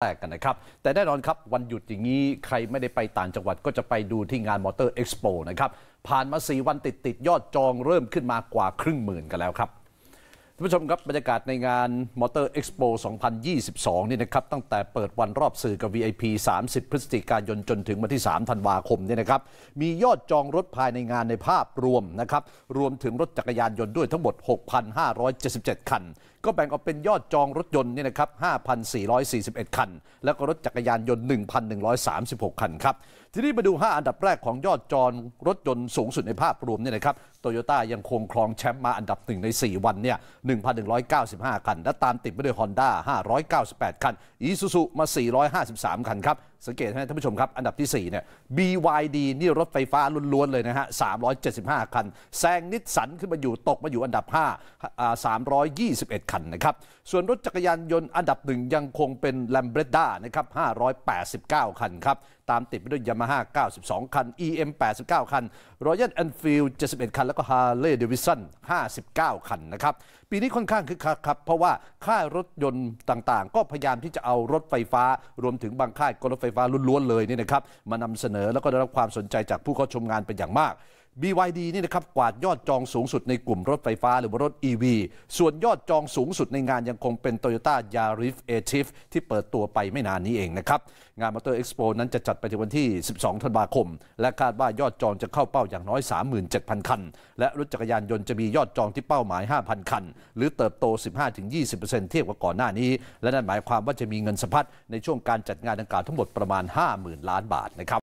แรกกันนะครับแต่แน่นอนครับ วันหยุดอย่างนี้ ใครไม่ได้ไปต่างจังหวัดก็จะไปดูที่งานมอเตอร์เอ็กซ์โปนะครับ ผ่านมา 4 วันติดติดยอดจองเริ่มขึ้นมากว่าครึ่งหมื่นกันแล้วครับท่านผู้ชมครับ บรรยากาศในงานมอเตอร์เอ็กซ์โป2022นี่นะครับตั้งแต่เปิดวันรอบสื่อกับ VIP 30 พฤศจิกายนจนถึงวันที่ 3 ธันวาคมนี่นะครับมียอดจองรถภายในงานในภาพรวมนะครับรวมถึงรถจักรยานยนต์ด้วยทั้งหมด 6,577 คัน ก็แบ่งออกเป็นยอดจองรถยนต์นี่นะครับ 5,441 คัน แล้วก็รถจักรยานยนต์ 1,136 คันครับทีนี้มาดู 5 อันดับแรกของยอดจองรถยนต์สูงสุดในภาพรวมเนี่ยนะครับโตโยต้ายังคงครองแชมป์มาอันดับหนึ่งใน 4 วันเนี่ย1,195 คัน และตามติดไปด้วย Honda 598 คัน Isuzu มา 453 คันครับสังเกตให้ท่านผู้ชมครับ อันดับที่4เนี่ย BYD นี่รถไฟฟ้าล้วนๆ เลยนะฮะ 375 คัน แซงนิสสันขึ้นมาอยู่ตกมาอยู่อันดับ5 321 คันนะครับ ส่วนรถจักรยานยนต์อันดับหนึ่งยังคงเป็น Lambretta นะครับ589 คันครับ ตามติดไปด้วย Yamaha 92 คัน EM 89คัน Royal Enfield 71 คัน แล้วก็ Harley Davidson 59 คันนะครับ ปีนี้ค่อนข้างคึกคักครับเพราะว่าค่ายรถยนต์ต่างๆ ก็พยายามที่จะเอารถไฟฟ้ารวมถึงบางค่ายก็รถไฟไฟฟ้าล้วนๆเลยนี่นะครับ มานำเสนอแล้วก็ได้รับความสนใจจากผู้เข้าชมงานเป็นอย่างมาก BYD นี่นะครับ กวาดยอดจองสูงสุดในกลุ่มรถไฟฟ้า หรือว่ารถ EV ส่วนยอดจองสูงสุดในงานยังคงเป็น Toyota Yaris a t i ฟที่เปิดตัวไปไม่นานนี้เองนะครับ งาน Motor Expo นั้นจะจัดไปถึงวันที่ 12 ธันวาคม และคาดว่ายอดจองจะเข้าเป้าอย่างน้อย 37,000 คัน และรถจักรยานยนต์จะมียอดจองที่เป้าหมาย 5,000 คัน หรือเติบโต 15-20%เทียบกับก่อนหน้านี้ และนั่นหมายความว่าจะมีเงินสะพัดในช่วงการจัดงานดังกล่าวทั้งหมดประมาณ 50,000 ล้านบาทนะครับ